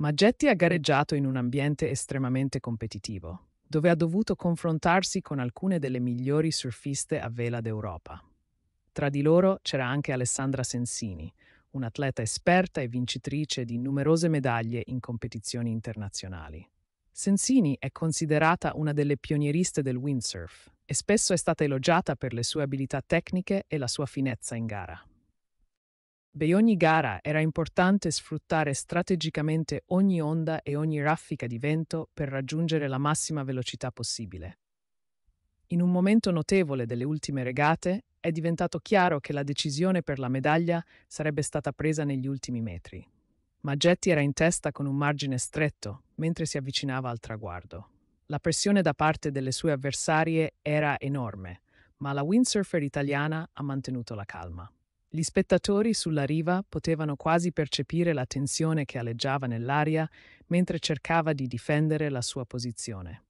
Maggetti ha gareggiato in un ambiente estremamente competitivo, dove ha dovuto confrontarsi con alcune delle migliori surfiste a vela d'Europa. Tra di loro c'era anche Alessandra Sensini, un'atleta esperta e vincitrice di numerose medaglie in competizioni internazionali. Sensini è considerata una delle pionieriste del windsurf e spesso è stata elogiata per le sue abilità tecniche e la sua finezza in gara. Per ogni gara era importante sfruttare strategicamente ogni onda e ogni raffica di vento per raggiungere la massima velocità possibile. In un momento notevole delle ultime regate è diventato chiaro che la decisione per la medaglia sarebbe stata presa negli ultimi metri. Ma Getty era in testa con un margine stretto mentre si avvicinava al traguardo. La pressione da parte delle sue avversarie era enorme, ma la windsurfer italiana ha mantenuto la calma. Gli spettatori sulla riva potevano quasi percepire la tensione che aleggiava nell'aria mentre cercava di difendere la sua posizione.